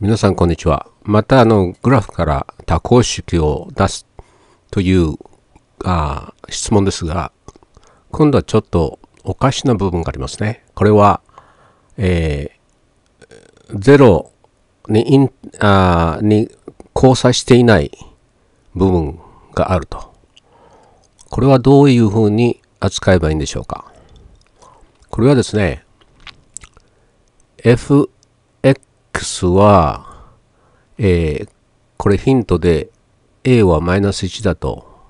皆さんこんにちは。またあのグラフから多項式を出すというあ質問ですが、今度はちょっとおかしな部分がありますね。これは、えー、0にインあに交差していない部分があると。これはどういうふうに扱えばいいんでしょうか。これはですね、f 6は、えー、これヒントで A はマイナス1だと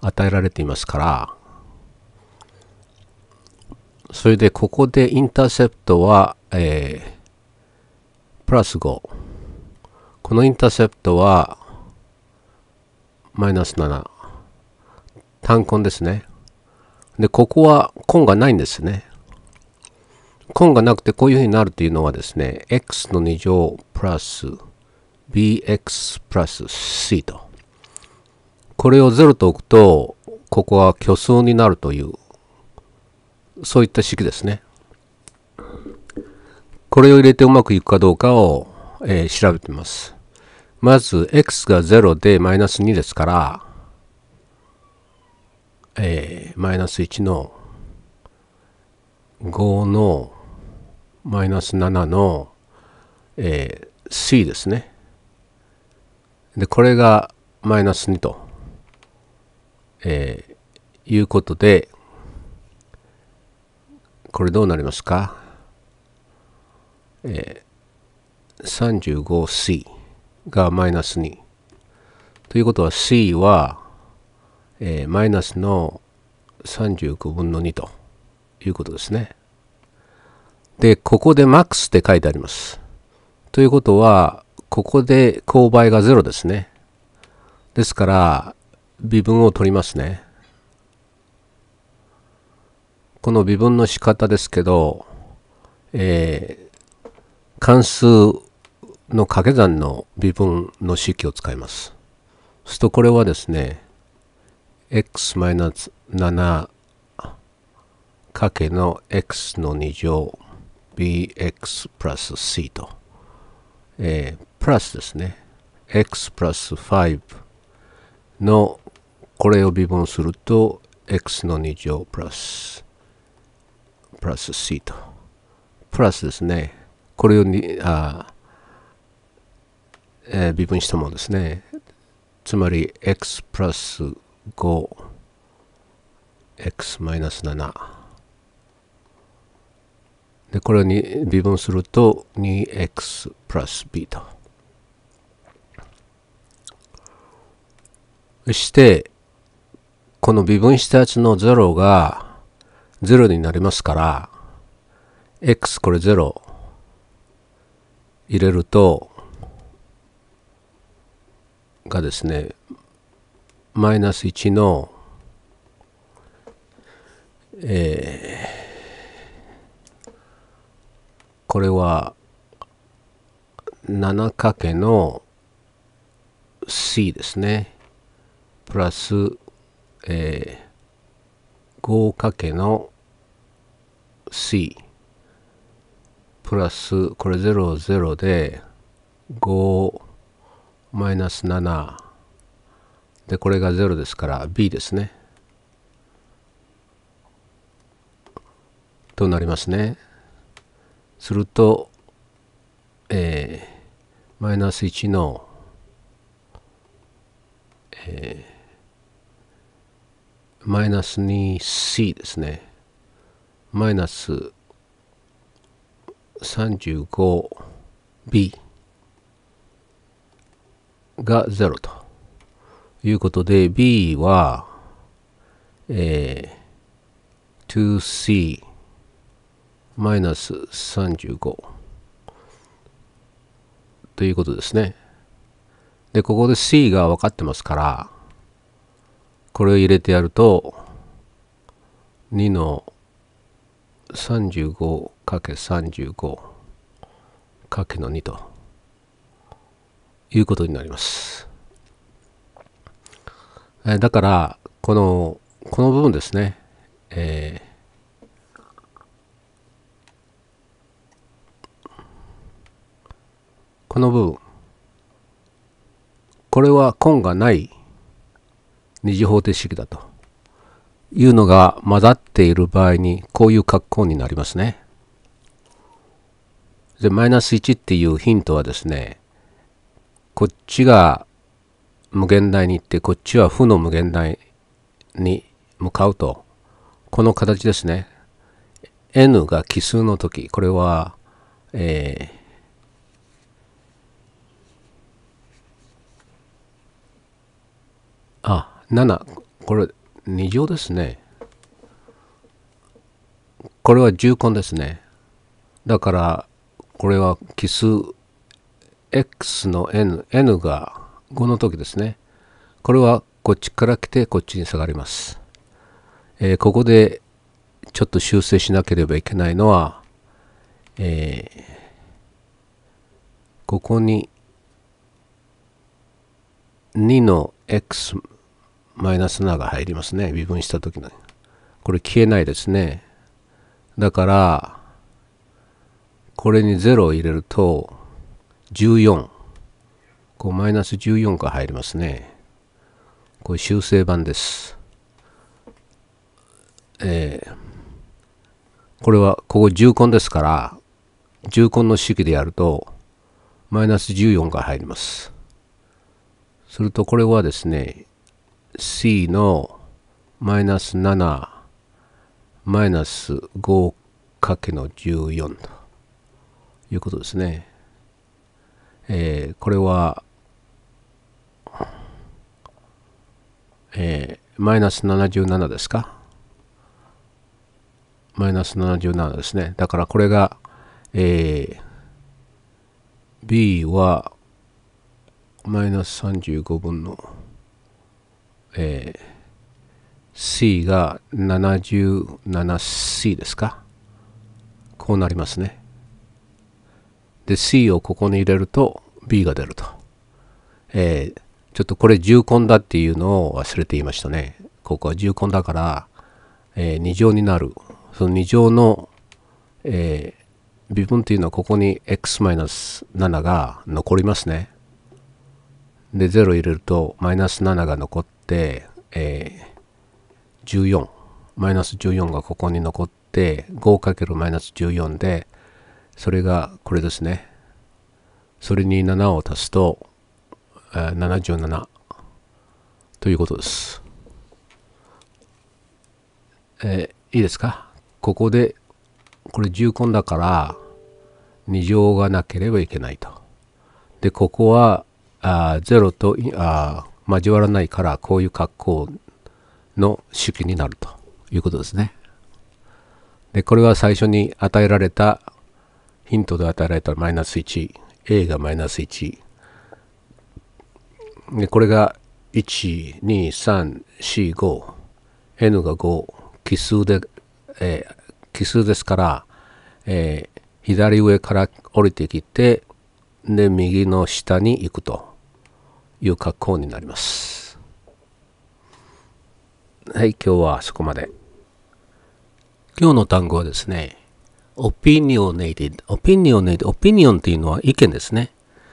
与えられていますから、それでここでインターセプトは、えー、プラス5。このインターセプトは、マイナス7。単根ですね。で、ここは根がないんですね。根がなくてこういうふうになるというのはですね、x の2乗プラス bx プラス c と。これを0と置くと、ここは虚数になるという、そういった式ですね。これを入れてうまくいくかどうかを、えー、調べてみます。まず、x が0でマイナス2ですから、えー、マイナス1の5のマイナス7の、えー、c ですね。で、これがマイナス2と、えー、いうことで、これどうなりますか、えー、35c がマイナス2。ということは c は、えマイナスの35分の2と。いうことですね。で、ここでマックスって書いてあります。ということは、ここで勾配が0ですね。ですから、微分を取りますね。この微分の仕方ですけど、えー、関数の掛け算の微分の式を使います。するとこれはですね、x-7 かけの x の2乗 bx プラス c と、えー、プラスですね x プラス5のこれを微分すると x の2乗プラスプラス c とプラスですねこれをにあ、えー、微分したものですねつまり x プラス 5x マイナス7でこれに微分すると 2x プラス b と。そして、この微分したやつの0が0になりますから、x これ0入れると、がですね、マイナス1の、えー、これは 7× の C ですね。プラス、えー、5× の C プラスこれ00で5マイナス7でこれが0ですから B ですねとなりますね。すると、えー、マイナス1の、えー、マイナス 2c ですね。マイナス 35b が0ということで b は、えー、2c マイナス35ということですね。で、ここで C が分かってますから、これを入れてやると、2の 35×35× かけの2ということになります。えだから、この、この部分ですね。えこの部分これは根がない二次方程式だというのが混ざっている場合にこういう格好になりますね。でマイナス1っていうヒントはですねこっちが無限大に行ってこっちは負の無限大に向かうとこの形ですね n が奇数の時これは、えーあ、7。これ、2乗ですね。これは重根ですね。だから、これは奇数 x の n、n が5の時ですね。これはこっちから来てこっちに下がります。えー、ここでちょっと修正しなければいけないのは、えー、ここに2の x マイナス7が入りますね微分した時のこれ消えないですねだからこれに0を入れると14こうマイナス14が入りますねこれ修正版ですえー、これはここ重根ですから重根の式でやるとマイナス14が入りますするとこれはですね c のマイナス7マイナス5かけの14ということですね。えー、これは、えー、マイナス77ですかマイナス77ですね。だからこれが、えー、b はマイナス35分のえー、C が 77C ですかこうなりますね。で、C をここに入れると B が出ると。えー、ちょっとこれ重根だっていうのを忘れていましたね。ここは重根だから、えー、二乗になる。その二乗の、えー、微分っていうのはここに x-7 が残りますね。で、0入れると、マイナス7が残って、、えー、14マイナス14がここに残って 5× マイナス14でそれがこれですねそれに7を足すと77ということです、えー、いいですかここでこれ重根だから2乗がなければいけないとでここはあ0とあ交わらないからこういう格好の手記になるということですね。でこれは最初に与えられたヒントで与えられたマイナス 1A がマイナス1でこれが 12345N が5奇数で、えー、奇数ですから、えー、左上から降りてきてで右の下に行くと。いう格好になります。はい、今日はそこまで。今日の単語はですね、opinionated。opinionated。opinion っていうのは意見ですね。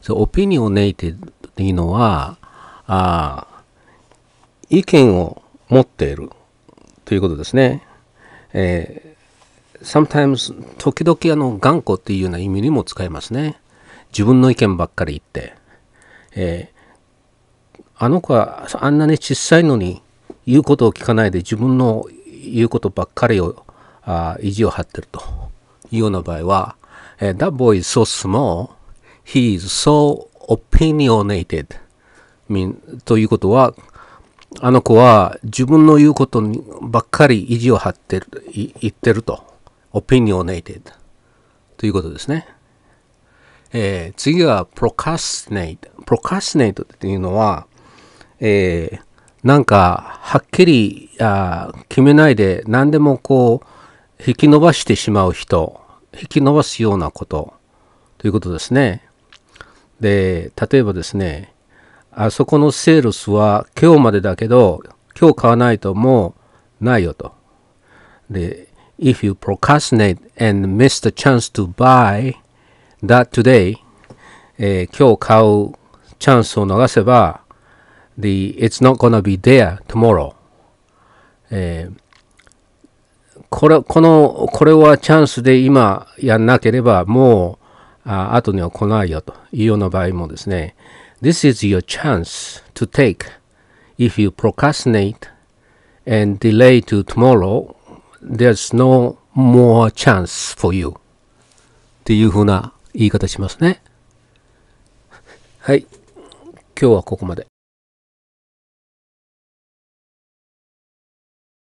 So, opinionated っていうのは、あ意見を持っているということですね。えー、sometimes 時々あの頑固っていうような意味にも使えますね。自分の意見ばっかり言って、えあの子はあんなに小さいのに言うことを聞かないで自分の言うことばっかりをあ意地を張ってるというような場合は、えー、That boy is so small, he is so opinionated. ということは、あの子は自分の言うことにばっかり意地を張ってる、言ってると。opinionated ということですね。えー、次は procrastinate。procrastinate っていうのは、えー、なんかはっきりあ決めないで何でもこう引き伸ばしてしまう人引き伸ばすようなことということですね。で例えばですねあそこのセールスは今日までだけど今日買わないともうないよと。で If you procrastinate and miss the chance to buy that today、えー、今日買うチャンスを逃せば the it's not gonna be there tomorrow、えー、これこのこれはチャンスで今やんなければもうあ後には来ないよというような場合もですね This is your chance to take if you procrastinate and delay to tomorrow there's no more chance for you っていうふうな言い方しますねはい今日はここまで